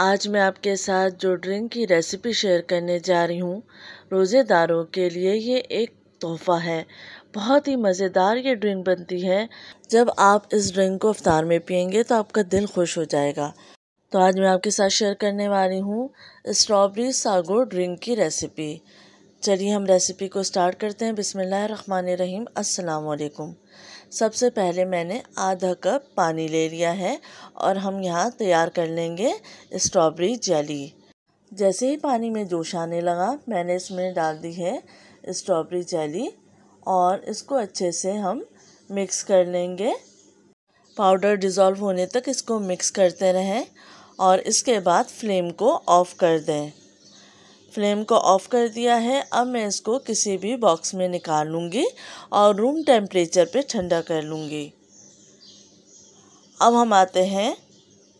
आज मैं आपके साथ जो ड्रिंक की रेसिपी शेयर करने जा रही हूँ रोज़ेदारों के लिए ये एक तोहफ़ा है बहुत ही मज़ेदार ये ड्रिंक बनती है जब आप इस ड्रिंक को अफ्तार में पियेंगे तो आपका दिल खुश हो जाएगा तो आज मैं आपके साथ शेयर करने वाली हूँ स्ट्रॉबेरी सागो ड्रिंक की रेसिपी चलिए हम रेसिपी को स्टार्ट करते हैं बिसमीम अल्लाम सबसे पहले मैंने आधा कप पानी ले लिया है और हम यहाँ तैयार कर लेंगे स्ट्रॉबेरी जेली जैसे ही पानी में जोश आने लगा मैंने इसमें डाल दी है स्ट्रॉबेरी जेली और इसको अच्छे से हम मिक्स कर लेंगे पाउडर डिज़ोल्व होने तक इसको मिक्स करते रहें और इसके बाद फ्लेम को ऑफ़ कर दें फ्लेम को ऑफ़ कर दिया है अब मैं इसको किसी भी बॉक्स में निकाल लूँगी और रूम टेम्परेचर पे ठंडा कर लूँगी अब हम आते हैं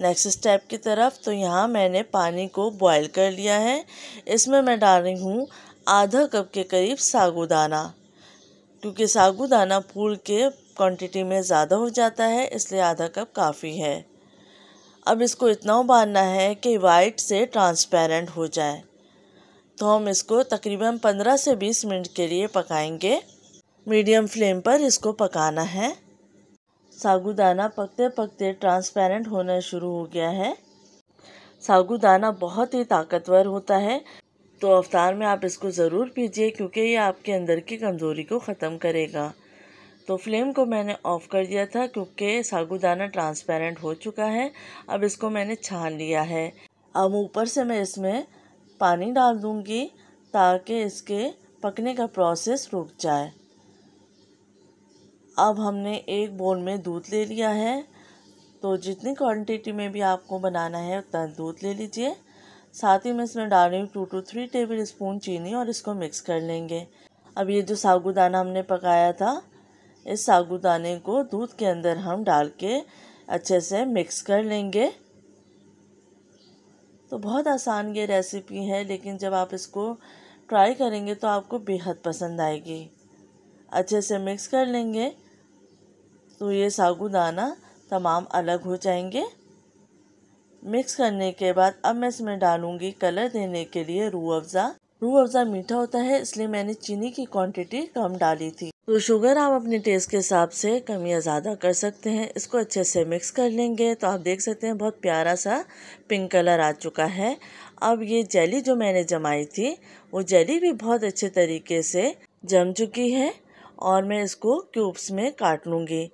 नेक्स्ट स्टेप की तरफ तो यहाँ मैंने पानी को बॉईल कर लिया है इसमें मैं डाल रही हूँ आधा कप के करीब सागुदाना क्योंकि सागुदाना फूल के क्वांटिटी में ज़्यादा हो जाता है इसलिए आधा कप काफ़ी है अब इसको इतना उबालना है कि वाइट से ट्रांसपेरेंट हो जाए तो हम इसको तकरीबन 15 से 20 मिनट के लिए पकाएंगे मीडियम फ्लेम पर इसको पकाना है सागुदाना पकते पकते ट्रांसपेरेंट होना शुरू हो गया है सागुदाना बहुत ही ताकतवर होता है तो अवतार में आप इसको ज़रूर पीजिए क्योंकि ये आपके अंदर की कमज़ोरी को ख़त्म करेगा तो फ्लेम को मैंने ऑफ़ कर दिया था क्योंकि सागुदाना ट्रांसपेरेंट हो चुका है अब इसको मैंने छान लिया है अब ऊपर से मैं इसमें पानी डाल दूँगी ताकि इसके पकने का प्रोसेस रुक जाए अब हमने एक बोल में दूध ले लिया है तो जितनी क्वांटिटी में भी आपको बनाना है उतना दूध ले लीजिए साथ ही मैं इसमें डाल रही हूँ two two three tablespoon चीनी और इसको मिक्स कर लेंगे अब ये जो सागुदाना हमने पकाया था इस सागुदाने को दूध के अंदर हम डाल के अच्छे से मिक्स कर लेंगे तो बहुत आसान ये रेसिपी है लेकिन जब आप इसको ट्राई करेंगे तो आपको बेहद पसंद आएगी अच्छे से मिक्स कर लेंगे तो ये सागुदाना तमाम अलग हो जाएंगे मिक्स करने के बाद अब मैं इसमें डालूँगी कलर देने के लिए रू अफ़ज़ा रूह अफ़ज़ा मीठा होता है इसलिए मैंने चीनी की क्वांटिटी कम डाली थी तो शुगर आप अपने टेस्ट के हिसाब से कम या ज़्यादा कर सकते हैं इसको अच्छे से मिक्स कर लेंगे तो आप देख सकते हैं बहुत प्यारा सा पिंक कलर आ चुका है अब ये जेली जो मैंने जमाई थी वो जेली भी बहुत अच्छे तरीके से जम चुकी है और मैं इसको क्यूब्स में काट लूँगी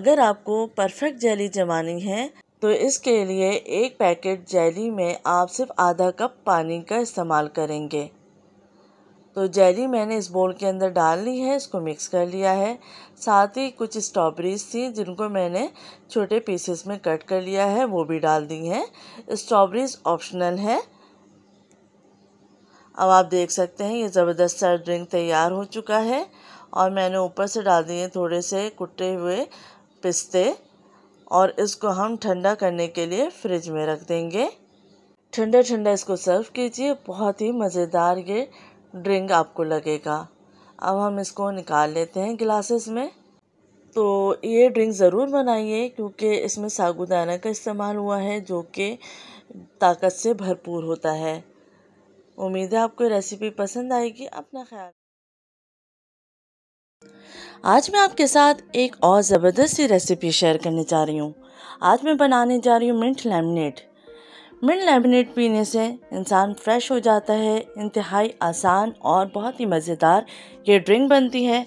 अगर आपको परफेक्ट जेली जमानी है तो इसके लिए एक पैकेट जेली में आप सिर्फ आधा कप पानी का इस्तेमाल करेंगे तो जेली मैंने इस बोल के अंदर डाल ली है इसको मिक्स कर लिया है साथ ही कुछ स्ट्रॉबेरीज थी जिनको मैंने छोटे पीसेस में कट कर लिया है वो भी डाल दी हैं स्ट्रॉबेरीज ऑप्शनल है अब आप देख सकते हैं ये ज़बरदस्त सा ड्रिंक तैयार हो चुका है और मैंने ऊपर से डाल दिए थोड़े से कुटे हुए पिस्ते और इसको हम ठंडा करने के लिए फ्रिज में रख देंगे ठंडा ठंडा इसको सर्व कीजिए बहुत ही मज़ेदार ये ड्रिंक आपको लगेगा अब हम इसको निकाल लेते हैं ग्लासेस में तो ये ड्रिंक ज़रूर बनाइए क्योंकि इसमें सागुदाना का इस्तेमाल हुआ है जो कि ताकत से भरपूर होता है उम्मीद है आपको रेसिपी पसंद आएगी अपना ख्याल आज मैं आपके साथ एक और ज़बरदस्त सी रेसिपी शेयर करने जा रही हूँ आज मैं बनाने जा रही हूँ मिंट लेमनेट मिंट लेमिनेट पीने से इंसान फ्रेश हो जाता है इंतहाई आसान और बहुत ही मज़ेदार ये ड्रिंक बनती है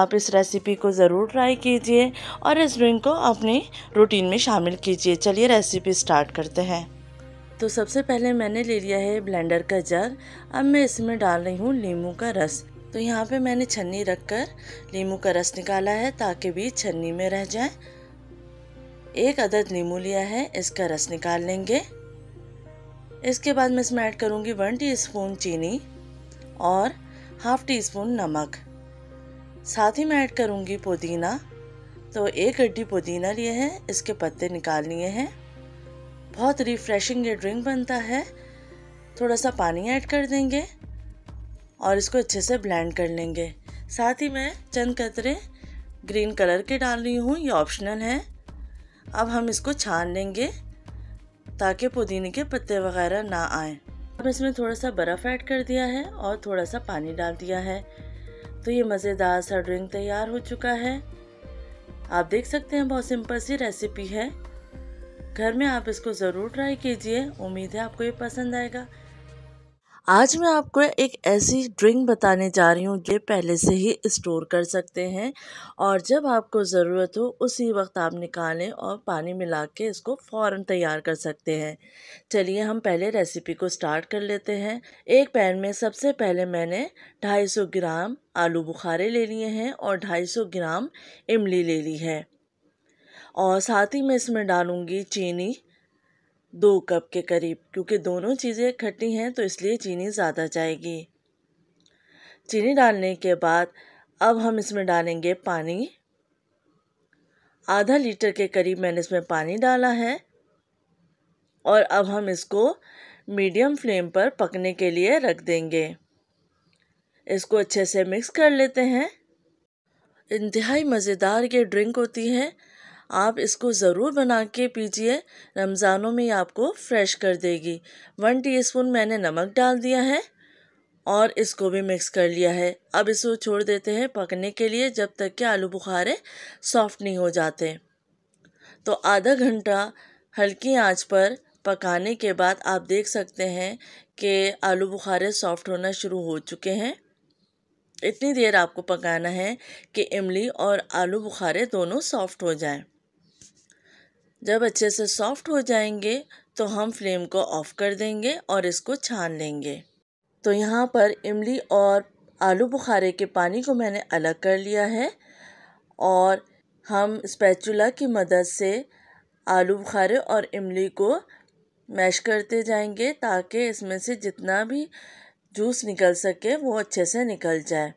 आप इस रेसिपी को ज़रूर ट्राई कीजिए और इस ड्रिंक को अपनी रूटीन में शामिल कीजिए चलिए रेसिपी स्टार्ट करते हैं तो सबसे पहले मैंने ले लिया है ब्लेंडर का जग अब मैं इसमें डाल रही हूँ नींबू का रस तो यहाँ पे मैंने छन्नी रखकर नींबू का रस निकाला है ताकि बीज छन्नी में रह जाए एक अदद नींबू लिया है इसका रस निकाल लेंगे इसके बाद मैं इसमें ऐड करूँगी वन टी स्पून चीनी और हाफ टी स्पून नमक साथ ही मैं ऐड करूँगी पुदीना तो एक गड्ढी पुदीना लिए है इसके पत्ते निकाल लिए हैं बहुत रिफ्रेशिंग ये ड्रिंक बनता है थोड़ा सा पानी ऐड कर देंगे और इसको अच्छे से ब्लेंड कर लेंगे साथ ही मैं चंद कतरे ग्रीन कलर के डाल रही हूँ ये ऑप्शनल है अब हम इसको छान लेंगे ताकि पुदीने के पत्ते वगैरह ना आए अब इसमें थोड़ा सा बर्फ़ ऐड कर दिया है और थोड़ा सा पानी डाल दिया है तो ये मज़ेदार सा ड्रिंक तैयार हो चुका है आप देख सकते हैं बहुत सिंपल सी रेसिपी है घर में आप इसको ज़रूर ट्राई कीजिए उम्मीद है आपको ये पसंद आएगा आज मैं आपको एक ऐसी ड्रिंक बताने जा रही हूँ जो पहले से ही स्टोर कर सकते हैं और जब आपको ज़रूरत हो उसी वक्त आप निकालें और पानी मिला के इसको फ़ौर तैयार कर सकते हैं चलिए हम पहले रेसिपी को स्टार्ट कर लेते हैं एक पैन में सबसे पहले मैंने 250 ग्राम आलू बुखारे ले लिए हैं और 250 ग्राम इमली ले ली है और साथ ही मैं इसमें डालूँगी चीनी दो कप के करीब क्योंकि दोनों चीज़ें खट्टी हैं तो इसलिए चीनी ज़्यादा जाएगी चीनी डालने के बाद अब हम इसमें डालेंगे पानी आधा लीटर के करीब मैंने इसमें पानी डाला है और अब हम इसको मीडियम फ्लेम पर पकने के लिए रख देंगे इसको अच्छे से मिक्स कर लेते हैं इंतहाई मज़ेदार ये ड्रिंक होती है आप इसको ज़रूर बना के पीजिए रमज़ानों में आपको फ्रेश कर देगी वन टीस्पून मैंने नमक डाल दिया है और इसको भी मिक्स कर लिया है अब इसको छोड़ देते हैं पकने के लिए जब तक कि आलू बुखारे सॉफ्ट नहीं हो जाते तो आधा घंटा हल्की आंच पर पकाने के बाद आप देख सकते हैं कि आलू बुखारे सॉफ्ट होना शुरू हो चुके हैं इतनी देर आपको पकाना है कि इमली और आलू बुखारे दोनों सॉफ्ट हो जाएं जब अच्छे से सॉफ्ट हो जाएंगे तो हम फ्लेम को ऑफ़ कर देंगे और इसको छान लेंगे तो यहाँ पर इमली और आलू बुखारे के पानी को मैंने अलग कर लिया है और हम स्पैचुला की मदद से आलू बुखारे और इमली को मैश करते जाएंगे ताकि इसमें से जितना भी जूस निकल सके वो अच्छे से निकल जाए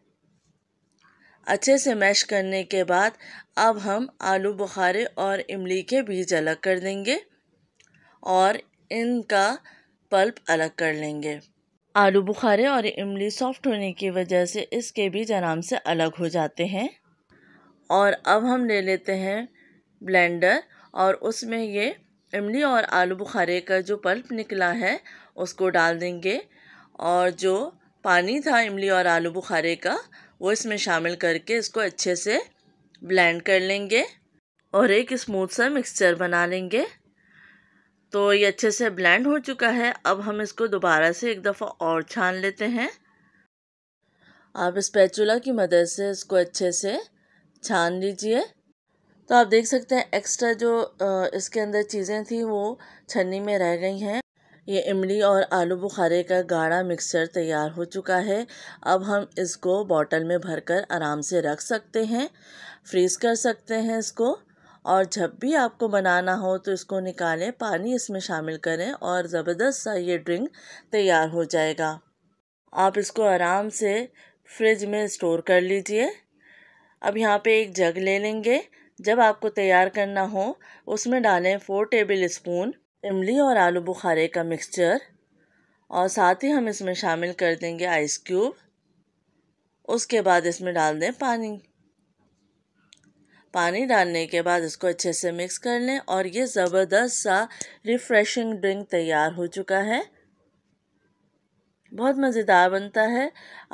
अच्छे से मैश करने के बाद अब हम आलू बुखारे और इमली के बीज अलग कर देंगे और इनका पल्प अलग कर लेंगे आलू बुखारे और इमली सॉफ्ट होने की वजह से इसके बीज आराम से अलग हो जाते हैं और अब हम ले लेते हैं ब्लेंडर और उसमें ये इमली और आलू बुखारे का जो पल्प निकला है उसको डाल देंगे और जो पानी था इमली और आलू बुखारे का वो इसमें शामिल करके इसको अच्छे से ब्लेंड कर लेंगे और एक स्मूथ सा मिक्सचर बना लेंगे तो ये अच्छे से ब्लेंड हो चुका है अब हम इसको दोबारा से एक दफ़ा और छान लेते हैं आप स्पैचुला की मदद से इसको अच्छे से छान लीजिए तो आप देख सकते हैं एक्स्ट्रा जो इसके अंदर चीज़ें थी वो छन्नी में रह गई हैं ये इमली और आलू बुखारे का गाढ़ा मिक्सचर तैयार हो चुका है अब हम इसको बॉटल में भरकर आराम से रख सकते हैं फ्रीज़ कर सकते हैं इसको और जब भी आपको बनाना हो तो इसको निकालें पानी इसमें शामिल करें और ज़बरदस्त सा ये ड्रिंक तैयार हो जाएगा आप इसको आराम से फ्रिज में स्टोर कर लीजिए अब यहाँ पे एक जग ले लेंगे जब आपको तैयार करना हो उसमें डालें फ़ोर टेबल स्पून इमली और आलू बुखारे का मिक्सचर और साथ ही हम इसमें शामिल कर देंगे आइस क्यूब उसके बाद इसमें डाल दें पानी पानी डालने के बाद इसको अच्छे से मिक्स कर लें और ये ज़बरदस्त सा रिफ़्रेशिंग ड्रिंक तैयार हो चुका है बहुत मज़ेदार बनता है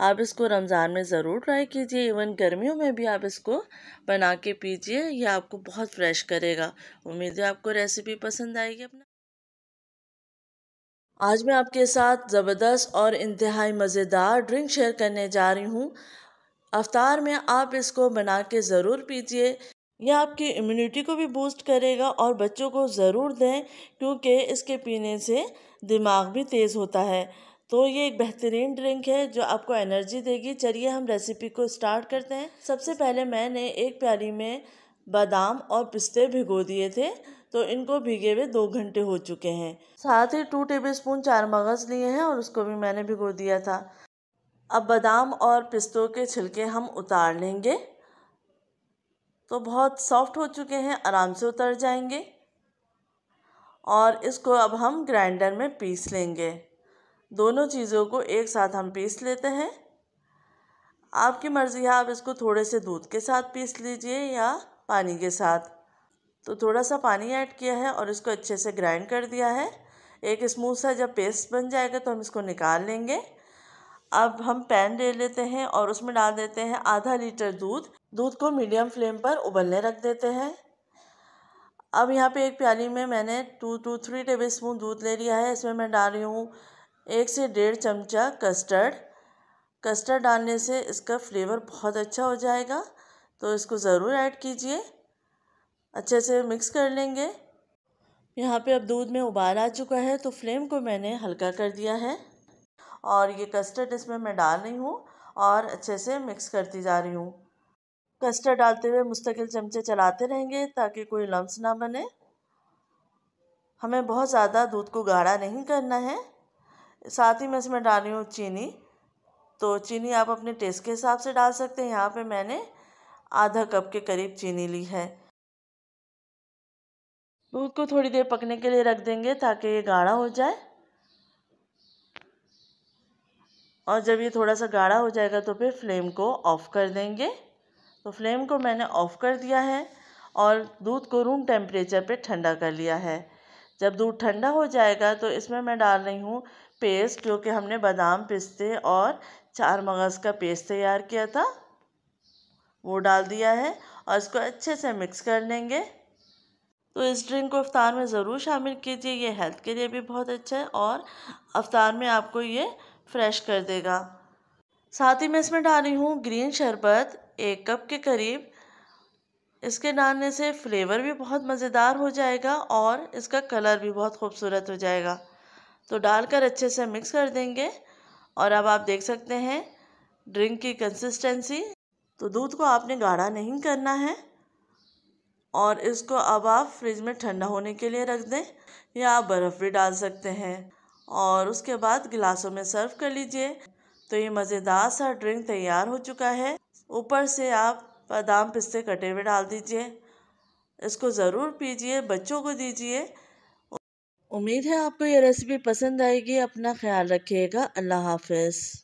आप इसको रमज़ान में ज़रूर ट्राई कीजिए इवन गर्मियों में भी आप इसको बना के पीजिए यह आपको बहुत फ्रेश करेगा उम्मीद है आपको रेसिपी पसंद आएगी अपना आज मैं आपके साथ ज़बरदस्त और इंतहाई मज़ेदार ड्रिंक शेयर करने जा रही हूँ अवतार में आप इसको बना के ज़रूर पीजिए यह आपकी इम्यूनिटी को भी बूस्ट करेगा और बच्चों को ज़रूर दें क्योंकि इसके पीने से दिमाग भी तेज़ होता है तो ये एक बेहतरीन ड्रिंक है जो आपको एनर्जी देगी चलिए हम रेसिपी को स्टार्ट करते हैं सबसे पहले मैंने एक प्याली में बादाम और पिस्ते भिगो दिए थे तो इनको भिगे हुए दो घंटे हो चुके हैं साथ ही टू टेबल स्पून चार मगज़ लिए हैं और उसको भी मैंने भिगो दिया था अब बादाम और पिस्तों के छिलके हम उतार लेंगे तो बहुत सॉफ्ट हो चुके हैं आराम से उतर जाएंगे और इसको अब हम ग्राइंडर में पीस लेंगे दोनों चीज़ों को एक साथ हम पीस लेते हैं आपकी मर्ज़ी है आप इसको थोड़े से दूध के साथ पीस लीजिए या पानी के साथ तो थोड़ा सा पानी ऐड किया है और इसको अच्छे से ग्राइंड कर दिया है एक स्मूथ सा जब पेस्ट बन जाएगा तो हम इसको निकाल लेंगे अब हम पैन ले लेते हैं और उसमें डाल देते हैं आधा लीटर दूध दूध को मीडियम फ्लेम पर उबलने रख देते हैं अब यहाँ पे एक प्याली में मैंने two two three tablespoon दूध ले लिया है इसमें मैं डाल रही हूँ एक से डेढ़ चमचा कस्टर्ड कस्टर्ड डालने से इसका फ्लेवर बहुत अच्छा हो जाएगा तो इसको ज़रूर ऐड कीजिए अच्छे से मिक्स कर लेंगे यहाँ पे अब दूध में उबाल आ चुका है तो फ्लेम को मैंने हल्का कर दिया है और ये कस्टर्ड इसमें मैं डाल रही हूँ और अच्छे से मिक्स करती जा रही हूँ कस्टर्ड डालते हुए मुस्तकिल चमचे चलाते रहेंगे ताकि कोई लम्स ना बने हमें बहुत ज़्यादा दूध को गाढ़ा नहीं करना है साथ ही मैं इसमें डाल रही हूँ चीनी तो चीनी आप अपने टेस्ट के हिसाब से डाल सकते हैं यहाँ पे मैंने आधा कप के करीब चीनी ली है दूध को थोड़ी देर पकने के लिए रख देंगे ताकि ये गाढ़ा हो जाए और जब ये थोड़ा सा गाढ़ा हो जाएगा तो फिर फ्लेम को ऑफ़ कर देंगे तो फ्लेम को मैंने ऑफ़ कर दिया है और दूध को रूम टेम्परेचर पे ठंडा कर लिया है जब दूध ठंडा हो जाएगा तो इसमें मैं डाल रही हूँ पेस्ट जो कि हमने बादाम पिस्ते और चार मगज़ का पेस्ट तैयार किया था वो डाल दिया है और इसको अच्छे से मिक्स कर लेंगे तो इस ड्रिंक को अफ्तार में ज़रूर शामिल कीजिए ये हेल्थ के लिए भी बहुत अच्छा है और अफ्तार में आपको ये फ्रेश कर देगा साथ ही मैं इसमें डाली हूँ ग्रीन शरबत एक कप के करीब इसके डालने से फ्लेवर भी बहुत मज़ेदार हो जाएगा और इसका कलर भी बहुत खूबसूरत हो जाएगा तो डालकर अच्छे से मिक्स कर देंगे और अब आप देख सकते हैं ड्रिंक की कंसिस्टेंसी तो दूध को आपने गाढ़ा नहीं करना है और इसको अब आप फ्रिज में ठंडा होने के लिए रख दें या आप बर्फ़ भी डाल सकते हैं और उसके बाद गिलासों में सर्व कर लीजिए तो ये मज़ेदार सा ड्रिंक तैयार हो चुका है ऊपर से आप बादाम पिस्ते कटे हुए डाल दीजिए इसको ज़रूर पीजिए बच्चों को दीजिए उम्मीद है आपको ये रेसिपी पसंद आएगी अपना ख्याल रखिएगा अल्लाह हाफिज़